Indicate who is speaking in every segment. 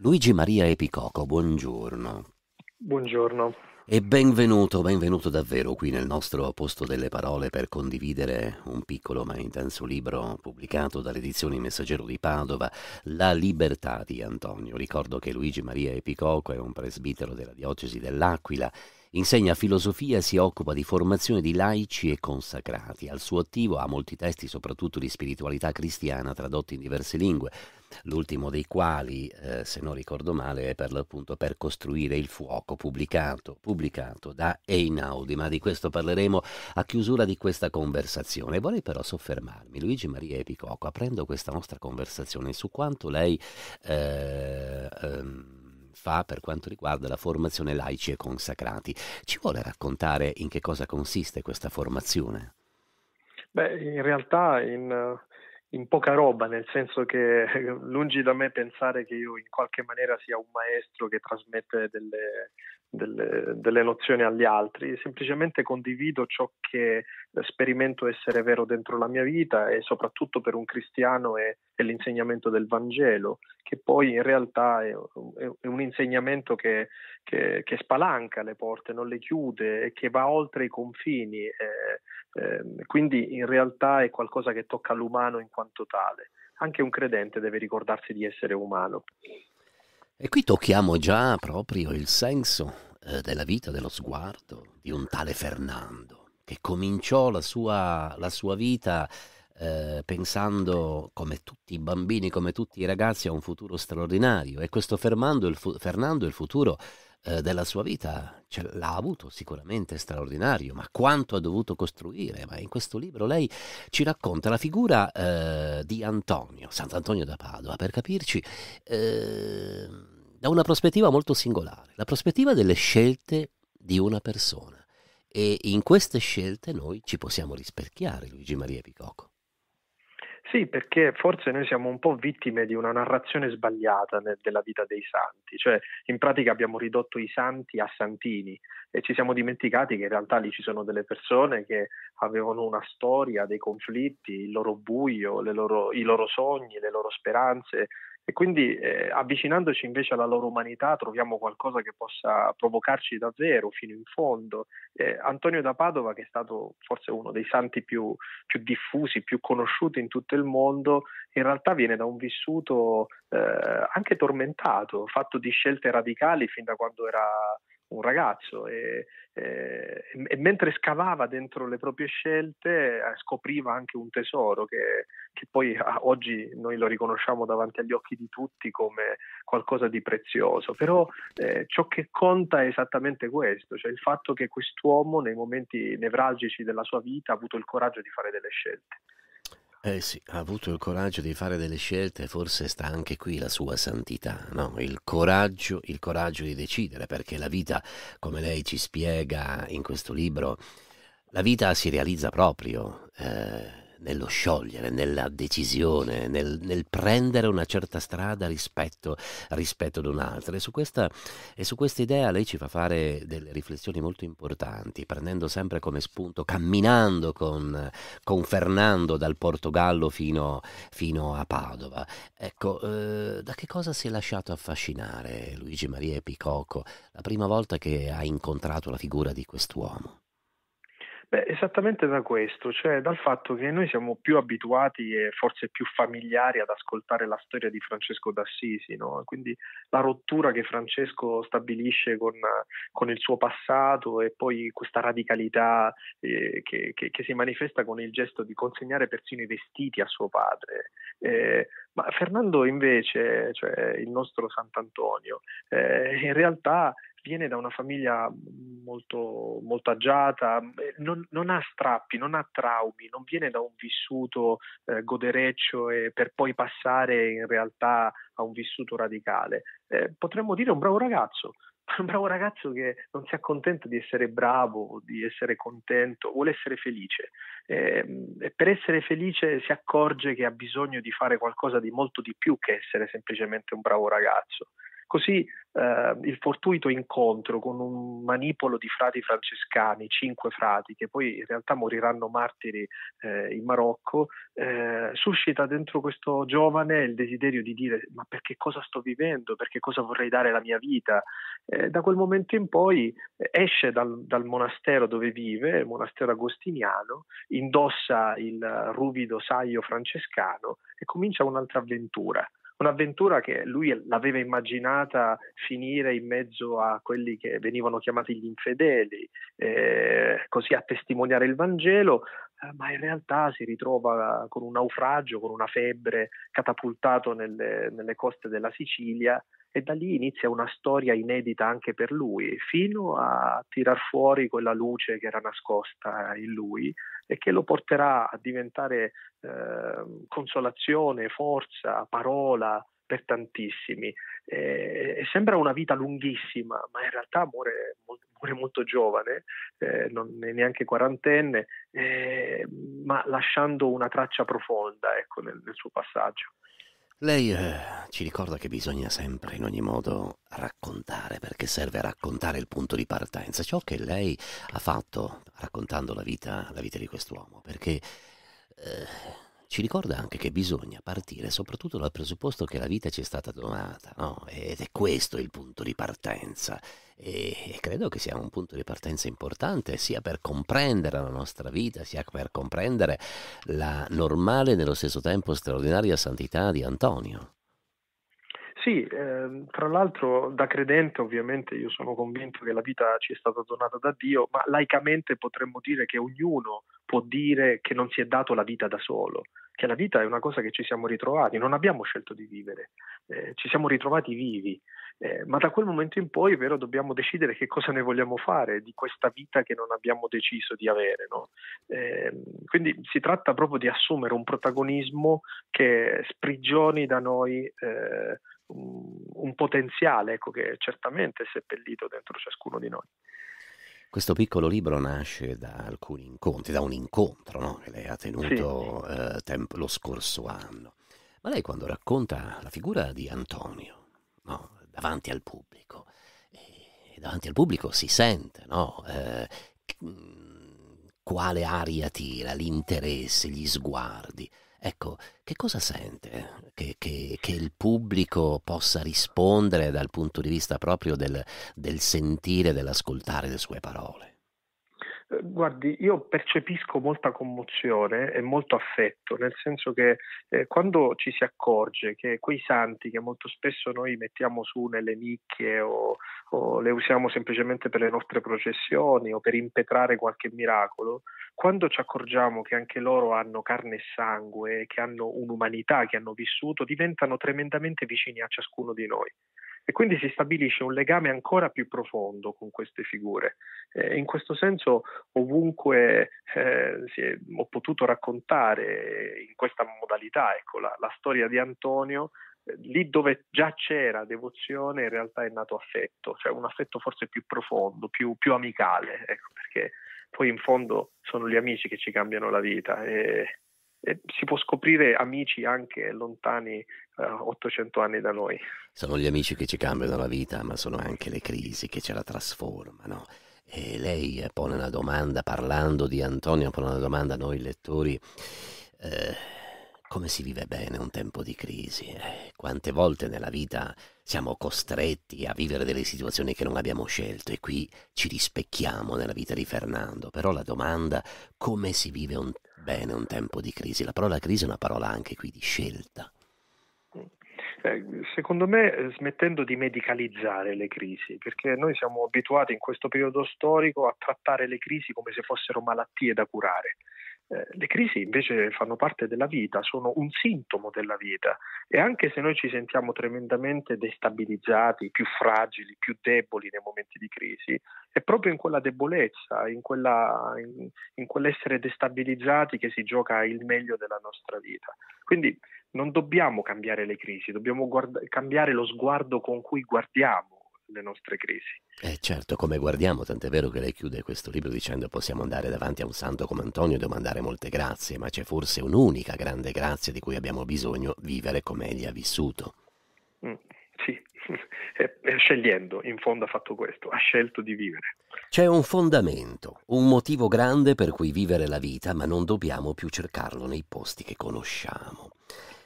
Speaker 1: Luigi Maria Epicoco, buongiorno.
Speaker 2: Buongiorno.
Speaker 1: E benvenuto, benvenuto davvero qui nel nostro posto delle parole per condividere un piccolo ma intenso libro pubblicato dalle edizioni Messaggero di Padova, La libertà di Antonio. Ricordo che Luigi Maria Epicoco è un presbitero della diocesi dell'Aquila Insegna filosofia e si occupa di formazione di laici e consacrati. Al suo attivo ha molti testi, soprattutto di spiritualità cristiana, tradotti in diverse lingue, l'ultimo dei quali, eh, se non ricordo male, è per l'appunto Per costruire il fuoco, pubblicato, pubblicato da Einaudi, ma di questo parleremo a chiusura di questa conversazione. Vorrei però soffermarmi, Luigi Maria Epicocco, aprendo questa nostra conversazione, su quanto lei... Eh, ehm, fa per quanto riguarda la formazione laici e consacrati. Ci vuole raccontare in che cosa consiste questa formazione?
Speaker 2: Beh, in realtà in, in poca roba, nel senso che lungi da me pensare che io in qualche maniera sia un maestro che trasmette delle, delle, delle, nozioni agli altri, semplicemente condivido ciò che sperimento essere vero dentro la mia vita e soprattutto per un cristiano è, è l'insegnamento del Vangelo, che poi in realtà è, è un insegnamento che, che, che, spalanca le porte, non le chiude e che va oltre i confini, eh, eh, quindi in realtà è qualcosa che tocca l'umano in quanto tale. Anche un credente deve ricordarsi di essere umano.
Speaker 1: E qui tocchiamo già proprio il senso eh, della vita, dello sguardo di un tale Fernando, che cominciò la sua, la sua vita eh, pensando, come tutti i bambini, come tutti i ragazzi, a un futuro straordinario. E questo Fernando, il, fu- Fernando, il futuro eh, della sua vita ce l'ha avuto sicuramente straordinario, ma quanto ha dovuto costruire. Ma in questo libro lei ci racconta la figura eh, di Antonio, Sant'Antonio da Padova, per capirci, eh, da una prospettiva molto singolare, la prospettiva delle scelte di una persona. E in queste scelte noi ci possiamo rispecchiare, Luigi Maria Picocco.
Speaker 2: Sì, perché forse noi siamo un po' vittime di una narrazione sbagliata nel, della vita dei santi, cioè in pratica abbiamo ridotto i santi a santini e ci siamo dimenticati che in realtà lì ci sono delle persone che avevano una storia, dei conflitti, il loro buio, loro, i loro sogni, le loro speranze e quindi eh, avvicinandoci invece alla loro umanità troviamo qualcosa che possa provocarci davvero fino in fondo. Eh, Antonio da Padova, che è stato forse uno dei santi più, più, diffusi, più conosciuti in tutto il mondo, in realtà viene da un vissuto eh, anche tormentato, fatto di scelte radicali fin da quando era un ragazzo e, e, e, mentre scavava dentro le proprie scelte eh, scopriva anche un tesoro che, che poi ah, oggi noi lo riconosciamo davanti agli occhi di tutti come qualcosa di prezioso, però eh, ciò che conta è esattamente questo, cioè il fatto che quest'uomo nei momenti nevralgici della sua vita ha avuto il coraggio di fare delle scelte.
Speaker 1: Eh sì, ha avuto il coraggio di fare delle scelte, forse sta anche qui la sua santità, no? Il coraggio, il coraggio di decidere, perché la vita, come lei ci spiega in questo libro, la vita si realizza proprio eh, nello sciogliere, nella decisione, nel, nel prendere una certa strada rispetto, rispetto ad un'altra. E su, questa, e su questa idea lei ci fa fare delle riflessioni molto importanti, prendendo sempre come spunto, camminando con, con Fernando dal Portogallo fino, fino a Padova. Ecco, eh, da che cosa si è lasciato affascinare Luigi Maria Epicoco la prima volta che ha incontrato la figura di quest'uomo?
Speaker 2: Beh, esattamente da questo, cioè dal fatto che noi siamo più abituati e forse più familiari ad ascoltare la storia di Francesco d'Assisi, no? quindi la rottura che Francesco stabilisce con, con il suo passato e poi questa radicalità eh, che, che, che, si manifesta con il gesto di consegnare persino i vestiti a suo padre. Eh, ma Fernando invece, cioè il nostro Sant'Antonio, eh, in realtà viene da una famiglia molto, molto agiata, non, non, ha strappi, non ha traumi, non viene da un vissuto eh, godereccio e per poi passare in realtà a un vissuto radicale. Eh, potremmo dire un bravo ragazzo, un bravo ragazzo che non si accontenta di essere bravo, di essere contento, vuole essere felice. E, ehm, e per essere felice si accorge che ha bisogno di fare qualcosa di molto di più che essere semplicemente un bravo ragazzo. Così eh, il fortuito incontro con un manipolo di frati francescani, cinque frati, che poi in realtà moriranno martiri eh, in Marocco, eh, suscita dentro questo giovane il desiderio di dire ma perché cosa sto vivendo, perché cosa vorrei dare la mia vita. Eh, da quel momento in poi eh, esce dal, dal monastero dove vive, il monastero agostiniano, indossa il ruvido saio francescano e comincia un'altra avventura un'avventura che lui l'aveva immaginata finire in mezzo a quelli che venivano chiamati gli infedeli, eh, così a testimoniare il Vangelo, eh, ma in realtà si ritrova con un naufragio, con una febbre, catapultato nelle, nelle coste della Sicilia e da lì inizia una storia inedita anche per lui, fino a tirar fuori quella luce che era nascosta in lui e che lo porterà a diventare eh, consolazione, forza, parola, per tantissimi. Eh, sembra una vita lunghissima, ma in realtà muore, muore molto giovane, eh, non è neanche quarantenne, eh, ma lasciando una traccia profonda ecco, nel, nel suo passaggio.
Speaker 1: Lei eh, ci ricorda che bisogna sempre, in ogni modo, raccontare, perché serve a raccontare il punto di partenza, ciò che lei ha fatto raccontando la vita, la vita di quest'uomo, perché eh, ci ricorda anche che bisogna partire soprattutto dal presupposto che la vita ci è stata donata, no? Ed è questo il punto di partenza. E credo che sia un punto di partenza importante sia per comprendere la nostra vita, sia per comprendere la normale e nello stesso tempo straordinaria santità di Antonio.
Speaker 2: Sì, eh, tra l'altro da credente ovviamente io sono convinto che la vita ci è stata donata da Dio, ma laicamente potremmo dire che ognuno può dire che non si è dato la vita da solo, che la vita è una cosa che ci siamo ritrovati, non abbiamo scelto di vivere, eh, ci siamo ritrovati vivi, eh, ma da quel momento in poi, è vero, dobbiamo decidere che cosa ne vogliamo fare di questa vita che non abbiamo deciso di avere. No? Eh, quindi si tratta proprio di assumere un protagonismo che sprigioni da noi eh, un potenziale ecco, che certamente è seppellito dentro ciascuno di noi.
Speaker 1: Questo piccolo libro nasce da alcuni incontri, da un incontro no? che lei ha tenuto sì. eh, tempo, lo scorso anno. Ma lei quando racconta la figura di Antonio no? davanti al pubblico, e davanti al pubblico si sente no? eh, quale aria tira, l'interesse, gli sguardi. Ecco, che cosa sente? Che, che, che, il pubblico possa rispondere dal punto di vista proprio del, del sentire, dell'ascoltare le sue parole?
Speaker 2: Guardi, io percepisco molta commozione e molto affetto, nel senso che eh, quando ci si accorge che quei santi che molto spesso noi mettiamo su nelle nicchie o, o le usiamo semplicemente per le nostre processioni o per impetrare qualche miracolo, quando ci accorgiamo che anche loro hanno carne e sangue, che hanno un'umanità, che hanno vissuto, diventano tremendamente vicini a ciascuno di noi e quindi si stabilisce un legame ancora più profondo con queste figure. Eh, in questo senso ovunque eh, è, ho potuto raccontare in questa modalità ecco, la, la, storia di Antonio, eh, lì dove già c'era devozione in realtà è nato affetto, cioè un affetto forse più profondo, più, più amicale, ecco, perché poi in fondo sono gli amici che ci cambiano la vita e, eh, si può scoprire amici anche lontani eh, 800 anni da noi.
Speaker 1: Sono gli amici che ci cambiano la vita, ma sono anche le crisi che ce la trasformano. E lei eh, pone una domanda, parlando di Antonio, pone una domanda a noi lettori. Eh, come si vive bene un tempo di crisi? Eh, quante volte nella vita siamo costretti a vivere delle situazioni che non abbiamo scelto e qui ci rispecchiamo nella vita di Fernando. Però la domanda come si vive un Bene, un tempo di crisi. La parola crisi è una parola anche qui di scelta.
Speaker 2: Eh, secondo me eh, smettendo di medicalizzare le crisi, perché noi siamo abituati in questo periodo storico a trattare le crisi come se fossero malattie da curare. Eh, le crisi invece fanno parte della vita, sono un sintomo della vita e anche se noi ci sentiamo tremendamente destabilizzati, più fragili, più deboli nei momenti di crisi, è proprio in quella debolezza, in, quella, in, in quell'essere destabilizzati che si gioca il meglio della nostra vita. Quindi non dobbiamo cambiare le crisi, dobbiamo guarda- cambiare lo sguardo con cui guardiamo le nostre crisi.
Speaker 1: Eh certo, come guardiamo, tant'è vero che lei chiude questo libro dicendo possiamo andare davanti a un santo come Antonio e domandare molte grazie, ma c'è forse un'unica grande grazia di cui abbiamo bisogno, vivere come egli ha vissuto.
Speaker 2: Mm, sì, scegliendo, in fondo ha fatto questo, ha scelto di vivere.
Speaker 1: C'è un fondamento, un motivo grande per cui vivere la vita, ma non dobbiamo più cercarlo nei posti che conosciamo.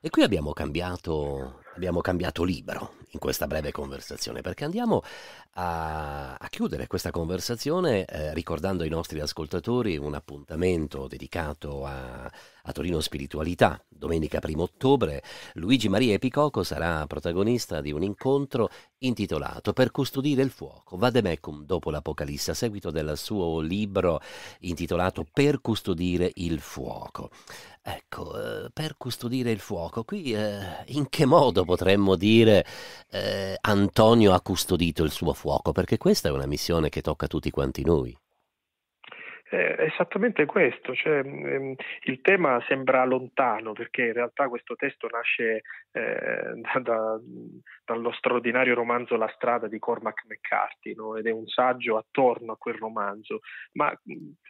Speaker 1: E qui abbiamo cambiato abbiamo cambiato libro in questa breve conversazione, perché andiamo a, a chiudere questa conversazione eh, ricordando ai nostri ascoltatori un appuntamento dedicato a, a Torino Spiritualità. Domenica 1 ottobre Luigi Maria Epicoco sarà protagonista di un incontro intitolato Per custodire il fuoco, Vademecum dopo l'Apocalisse, a seguito del suo libro intitolato Per custodire il fuoco. Ecco, eh, per custodire il fuoco, qui eh, in che modo potremmo dire eh, Antonio ha custodito il suo fuoco, perché questa è una missione che tocca a tutti quanti noi.
Speaker 2: Eh, è esattamente questo, cioè, ehm, il tema sembra lontano perché in realtà questo testo nasce eh, da, da, dallo straordinario romanzo La strada di Cormac McCarthy no? ed è un saggio attorno a quel romanzo, ma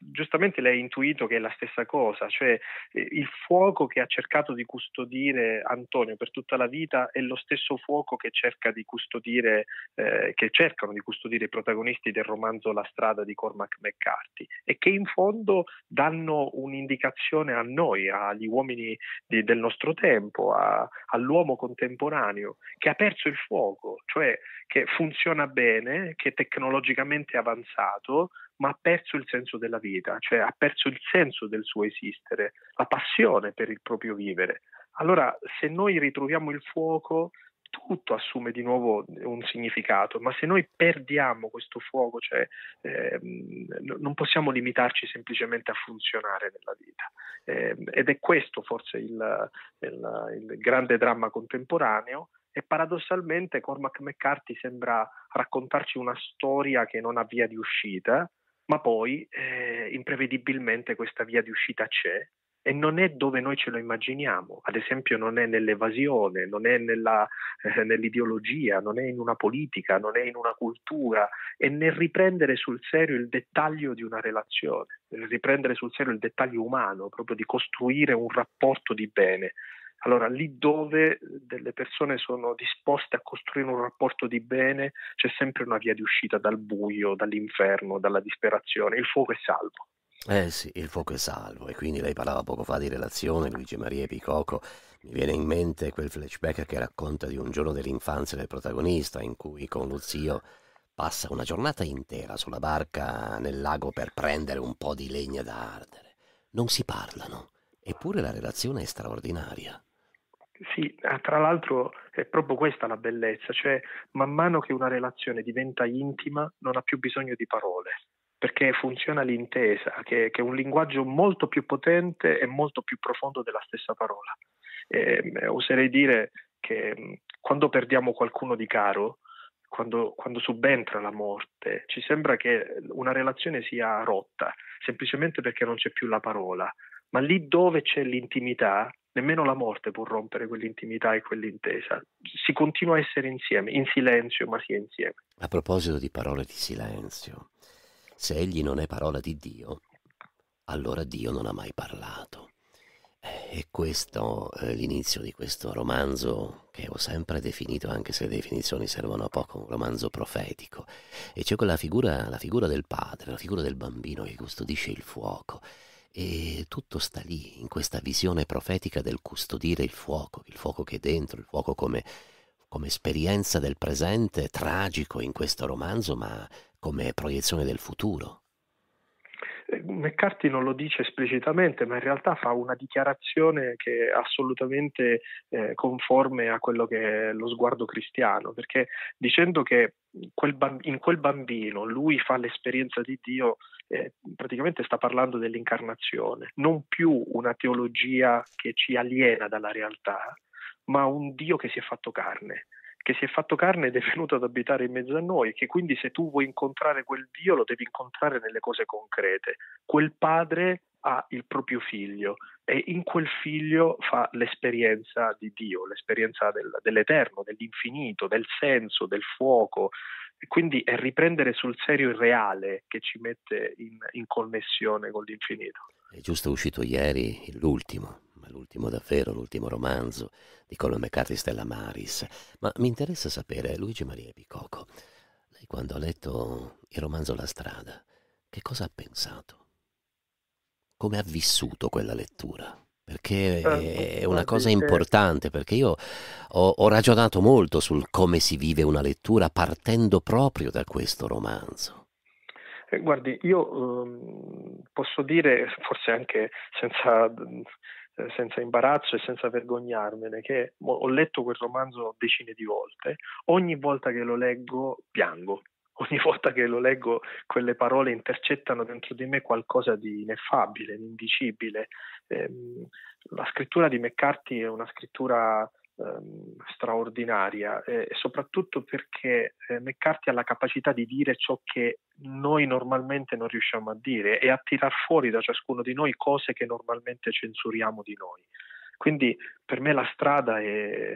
Speaker 2: giustamente lei ha intuito che è la stessa cosa, cioè eh, il fuoco che ha cercato di custodire Antonio per tutta la vita è lo stesso fuoco che, cerca di custodire, eh, che cercano di custodire i protagonisti del romanzo La strada di Cormac McCarthy e che in fondo danno un'indicazione a noi, agli uomini di, del nostro tempo, a, all'uomo contemporaneo che ha perso il fuoco, cioè che funziona bene, che è tecnologicamente avanzato, ma ha perso il senso della vita, cioè ha perso il senso del suo esistere, la passione per il proprio vivere. Allora, se noi ritroviamo il fuoco, tutto assume di nuovo un significato, ma se noi perdiamo questo fuoco, cioè, eh, non possiamo limitarci semplicemente a funzionare nella vita. Eh, ed è questo forse il, il, il grande dramma contemporaneo e paradossalmente Cormac McCarthy sembra raccontarci una storia che non ha via di uscita, ma poi eh, imprevedibilmente questa via di uscita c'è e non è dove noi ce lo immaginiamo, ad esempio non è nell'evasione, non è nella, eh, nell'ideologia, non è in una politica, non è in una cultura, è nel riprendere sul serio il dettaglio di una relazione, nel riprendere sul serio il dettaglio umano, proprio di costruire un rapporto di bene. Allora, lì dove eh, delle persone sono disposte a costruire un rapporto di bene, c'è sempre una via di uscita dal buio, dall'inferno, dalla disperazione. Il fuoco è salvo.
Speaker 1: Eh sì, il fuoco è salvo e quindi lei parlava poco fa di relazione, Luigi Maria e Picocco. Mi viene in mente quel flashback che racconta di un giorno dell'infanzia del protagonista in cui con lo zio passa una giornata intera sulla barca nel lago per prendere un po' di legna da ardere. Non si parlano, eppure la relazione è straordinaria. Sì, ah, tra l'altro è proprio questa la bellezza, cioè
Speaker 2: man mano che una relazione diventa intima non ha più bisogno di parole, perché funziona l'intesa, che, che, è un linguaggio molto più potente e molto più profondo della stessa parola. E, ehm, oserei dire che quando perdiamo qualcuno di caro, quando, quando, subentra la morte, ci sembra che una relazione sia rotta, semplicemente perché non c'è più la parola, ma lì dove c'è l'intimità, nemmeno la morte può rompere quell'intimità e quell'intesa, si continua a essere insieme, in silenzio, ma si è insieme.
Speaker 1: A proposito di parole di silenzio, se egli non è parola di Dio, allora Dio non ha mai parlato. Eh, e questo eh, l'inizio di questo romanzo che ho sempre definito, anche se le definizioni servono a poco, un romanzo profetico. E c'è quella figura, la figura del padre, la figura del bambino che custodisce il fuoco. E tutto sta lì, in questa visione profetica del custodire il fuoco, il fuoco che è dentro, il fuoco come, come esperienza del presente, tragico in questo romanzo, ma come proiezione del futuro.
Speaker 2: Eh, McCarthy non lo dice esplicitamente, ma in realtà fa una dichiarazione che è assolutamente eh, conforme a quello che è lo sguardo cristiano, perché dicendo che quel bamb- in quel bambino lui fa l'esperienza di Dio, eh, praticamente sta parlando dell'incarnazione, non più una teologia che ci aliena dalla realtà, ma un Dio che si è fatto carne che si è fatto carne ed è venuto ad abitare in mezzo a noi, che quindi se tu vuoi incontrare quel Dio lo devi incontrare nelle cose concrete. Quel padre ha il proprio figlio e in quel figlio fa l'esperienza di Dio, l'esperienza del, dell'eterno, dell'infinito, del senso, del fuoco. E quindi è riprendere sul serio il reale che ci mette in, in connessione con l'infinito.
Speaker 1: È giusto uscito ieri l'ultimo l'ultimo davvero, l'ultimo romanzo di Colin McCarthy Stella Maris. Ma mi interessa sapere, Luigi Maria Picocco, lei quando ha letto il romanzo La strada, che cosa ha pensato? Come ha vissuto quella lettura? Perché eh, è boh, boh, una cosa importante, perché io ho, ho ragionato molto sul come si vive una lettura partendo proprio da questo romanzo.
Speaker 2: Eh, guardi, io eh, posso dire, forse anche senza mhmm, eh, senza imbarazzo e senza vergognarmene, che ho letto quel romanzo decine di volte, ogni volta che lo leggo piango, ogni volta che lo leggo quelle parole intercettano dentro di me qualcosa di ineffabile, di indicibile. Ehm, la scrittura di McCarthy è una scrittura Ehm, straordinaria eh, e soprattutto perché eh, McCarthy ha la capacità di dire ciò che noi normalmente non riusciamo a dire e a tirar fuori da ciascuno di noi cose che normalmente censuriamo di noi. Quindi per me la strada è,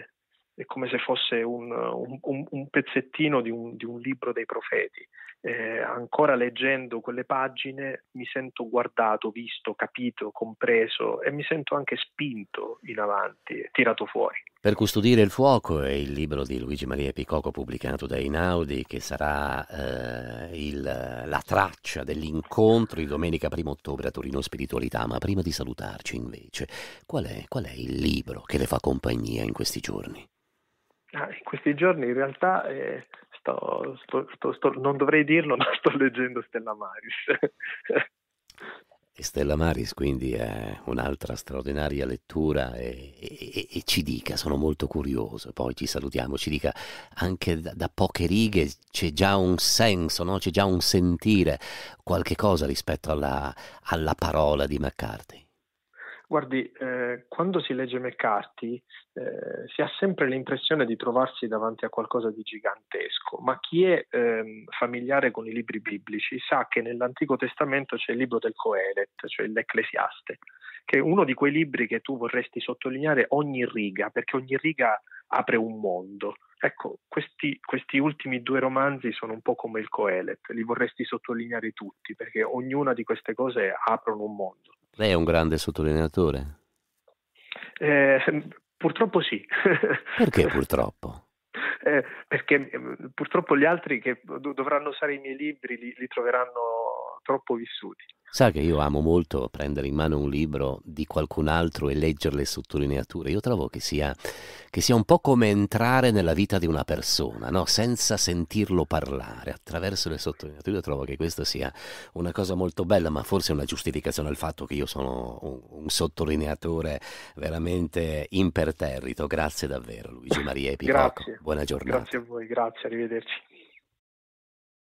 Speaker 2: è come se fosse un, un, un pezzettino di un, di un libro dei profeti eh, ancora leggendo quelle pagine mi sento guardato, visto, capito, compreso e mi sento anche spinto in avanti, tirato fuori.
Speaker 1: Per custodire il fuoco è il libro di Luigi Maria Picocco pubblicato da Inaudi che sarà eh, il, la traccia dell'incontro di domenica 1 ottobre a Torino Spiritualità, ma prima di salutarci invece, qual è, qual è il libro che le fa compagnia in questi giorni?
Speaker 2: Ah, in questi giorni in realtà eh, sto, sto, sto, non dovrei dirlo, ma sto leggendo Stella Maris.
Speaker 1: E Stella Maris quindi è un'altra straordinaria lettura e, e, e, ci dica, sono molto curioso, poi ci salutiamo, ci dica anche da, da poche righe c'è già un senso, no? c'è già un sentire, qualche cosa rispetto alla, alla parola di McCarthy.
Speaker 2: Guardi, eh, quando si legge McCarthy eh, si ha sempre l'impressione di trovarsi davanti a qualcosa di gigantesco, ma chi è eh, familiare con i libri biblici sa che nell'Antico Testamento c'è il libro del Coelet, cioè l'Ecclesiaste, che è uno di quei libri che tu vorresti sottolineare ogni riga, perché ogni riga apre un mondo. Ecco, questi, questi, ultimi due romanzi sono un po' come il Coelet, li vorresti sottolineare tutti perché ognuna di queste cose aprono un mondo.
Speaker 1: Lei è un grande sottolineatore?
Speaker 2: Eh, purtroppo sì.
Speaker 1: Perché purtroppo?
Speaker 2: Eh, perché ehm, purtroppo gli altri che dovranno usare i miei libri li, li troveranno troppo vissuti.
Speaker 1: Sa che io amo molto prendere in mano un libro di qualcun altro e leggere le sottolineature. Io trovo che sia, che sia un po' come entrare nella vita di una persona, no? senza sentirlo parlare, attraverso le sottolineature. Io trovo che questa sia una cosa molto bella, ma forse una giustificazione al fatto che io sono un, un sottolineatore veramente imperterrito. Grazie davvero Luigi Maria Epipocco. Grazie. Buona giornata. Grazie
Speaker 2: a voi, grazie, arrivederci.